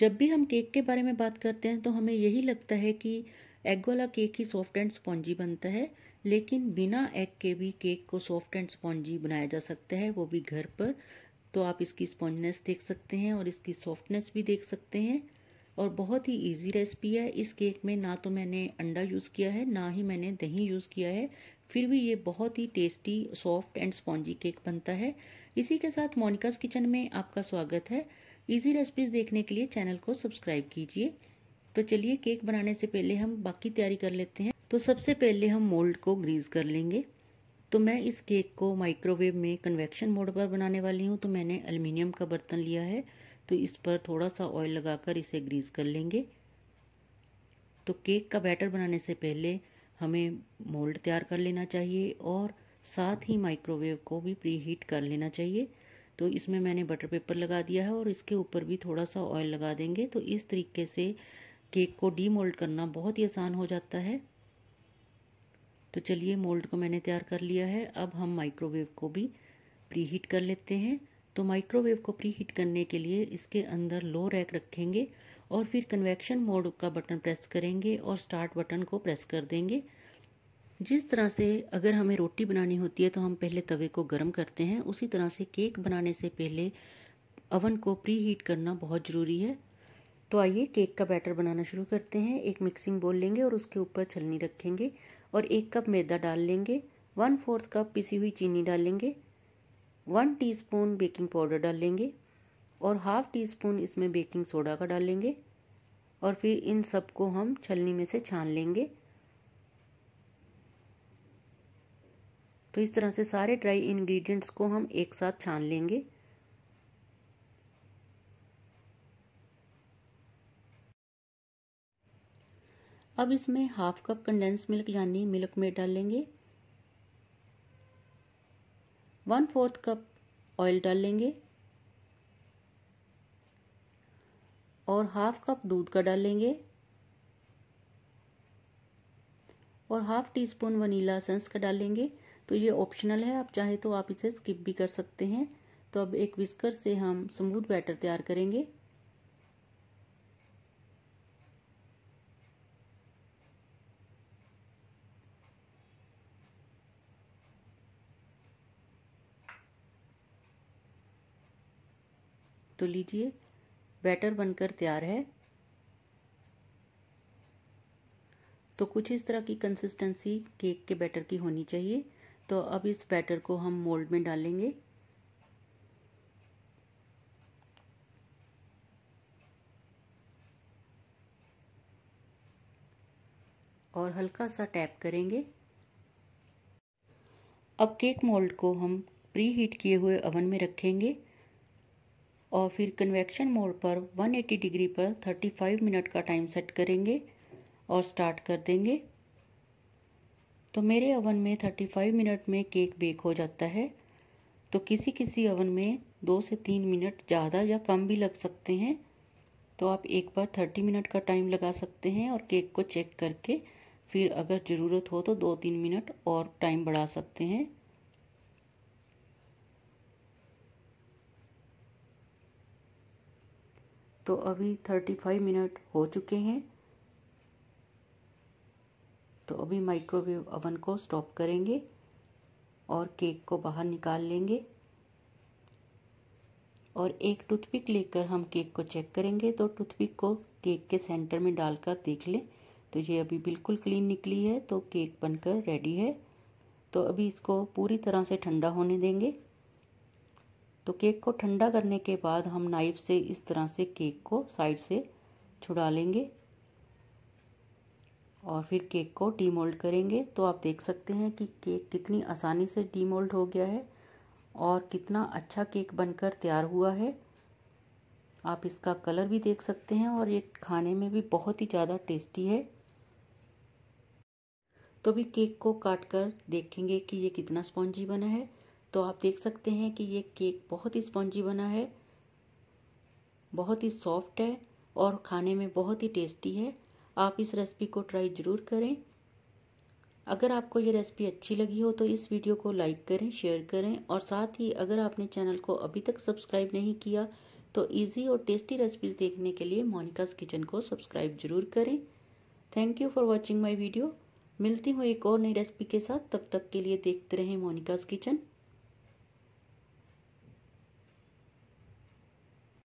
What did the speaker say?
जब भी हम केक के बारे में बात करते हैं तो हमें यही लगता है कि एग वाला केक ही सॉफ्ट एंड स्पॉन्जी बनता है लेकिन बिना एग के भी केक को सॉफ्ट एंड स्पॉन्जी बनाया जा सकता है वो भी घर पर तो आप इसकी स्पॉन्जनेस देख सकते हैं और इसकी सॉफ्टनेस भी देख सकते हैं और बहुत ही इजी रेसिपी है इस केक में ना तो मैंने अंडा यूज़ किया है ना ही मैंने दही यूज़ किया है फिर भी ये बहुत ही tasty soft and spongy cake बनता है इसी के साथ मोनिकास किचन में आपका स्वागत है इजी रेसिपीज़ देखने के लिए चैनल को सब्सक्राइब कीजिए तो चलिए केक बनाने से पहले हम बाकी तैयारी कर लेते हैं तो सबसे पहले हम मोल्ड को ग्रीस कर लेंगे तो मैं इस केक को माइक्रोवेव में कन्वेक्शन मोड पर बनाने वाली हूँ तो मैंने अल्मीनियम का बर्तन लिया है तो इस पर थोड़ा सा ऑयल लगाकर इसे ग्रीस कर लेंगे तो केक का बैटर बनाने से पहले हमें मोल्ड तैयार कर लेना चाहिए और साथ ही माइक्रोवेव को भी प्री हीट कर लेना चाहिए तो इसमें मैंने बटर पेपर लगा दिया है और इसके ऊपर भी थोड़ा सा ऑयल लगा देंगे तो इस तरीके से केक को डीमोल्ड करना बहुत ही आसान हो जाता है तो चलिए मोल्ड को मैंने तैयार कर लिया है अब हम माइक्रोवेव को भी प्री हीट कर लेते हैं तो माइक्रोवेव को प्री हीट करने के लिए इसके अंदर लो रैक रखेंगे और फिर कन्वेक्शन मोड का बटन प्रेस करेंगे और स्टार्ट बटन को प्रेस कर देंगे जिस तरह से अगर हमें रोटी बनानी होती है तो हम पहले तवे को गर्म करते हैं उसी तरह से केक बनाने से पहले अवन को प्री हीट करना बहुत ज़रूरी है तो आइए केक का बैटर बनाना शुरू करते हैं एक मिक्सिंग बोल लेंगे और उसके ऊपर छलनी रखेंगे और एक कप मैदा डाल लेंगे वन फोर्थ कप पिसी हुई चीनी डालेंगे वन टीस्पून बेकिंग पाउडर डालेंगे और हाफ टी स्पून इसमें बेकिंग सोडा का डालेंगे और फिर इन सबको हम छलनी में से छान लेंगे तो इस तरह से सारे ड्राई इंग्रेडिएंट्स को हम एक साथ छान लेंगे अब इसमें हाफ कप कंडेंस मिल्क यानी मिल्क में डालेंगे वन फोर्थ कप ऑयल डाल लेंगे और हाफ कप दूध का डालेंगे और half teaspoon vanilla essence का डालेंगे तो ये ऑप्शनल है आप चाहे तो आप इसे स्किप भी कर सकते हैं तो अब एक विस्कर से हम स्मूथ बैटर तैयार करेंगे तो लीजिए बैटर बनकर तैयार है तो कुछ इस तरह की कंसिस्टेंसी केक के बैटर की होनी चाहिए तो अब इस बैटर को हम मोल्ड में डालेंगे और हल्का सा टैप करेंगे अब केक मोल्ड को हम प्री हीट किए हुए ओवन में रखेंगे और फिर कन्वेक्शन मोड पर 180 डिग्री पर 35 मिनट का टाइम सेट करेंगे और स्टार्ट कर देंगे तो मेरे ओवन में 35 मिनट में केक बेक हो जाता है तो किसी किसी ओवन में दो से तीन मिनट ज़्यादा या कम भी लग सकते हैं तो आप एक बार थर्टी मिनट का टाइम लगा सकते हैं और केक को चेक करके फिर अगर ज़रूरत हो तो दो तीन मिनट और टाइम बढ़ा सकते हैं तो अभी थर्टी फाइव मिनट हो चुके हैं तो अभी माइक्रोवेव ओवन को स्टॉप करेंगे और केक को बाहर निकाल लेंगे और एक टूथपिक लेकर हम केक को चेक करेंगे तो टूथपिक को केक के सेंटर में डालकर देख लें तो ये अभी बिल्कुल क्लीन निकली है तो केक बनकर रेडी है तो अभी इसको पूरी तरह से ठंडा होने देंगे तो केक को ठंडा करने के बाद हम नाइफ से इस तरह से केक को साइड से छुड़ा लेंगे और फिर केक को डीमोल्ड करेंगे तो आप देख सकते हैं कि केक कितनी आसानी से डीमोल्ड हो गया है और कितना अच्छा केक बनकर तैयार हुआ है आप इसका कलर भी देख सकते हैं और ये खाने में भी बहुत ही ज़्यादा टेस्टी है तो भी केक को काट कर देखेंगे कि ये कितना स्पॉन्जी बना है तो आप देख सकते हैं कि ये केक बहुत ही स्पॉन्जी बना है बहुत ही सॉफ्ट है और खाने में बहुत ही टेस्टी है आप इस रेसिपी को ट्राई ज़रूर करें अगर आपको ये रेसिपी अच्छी लगी हो तो इस वीडियो को लाइक करें शेयर करें और साथ ही अगर आपने चैनल को अभी तक सब्सक्राइब नहीं किया तो इजी और टेस्टी रेसिपीज़ देखने के लिए मोनिकास किचन को सब्सक्राइब ज़रूर करें thank you for watching my video मिलती हूँ एक और नई रेसिपी के साथ तब तक के लिए देखते रहें मोनिकास किचन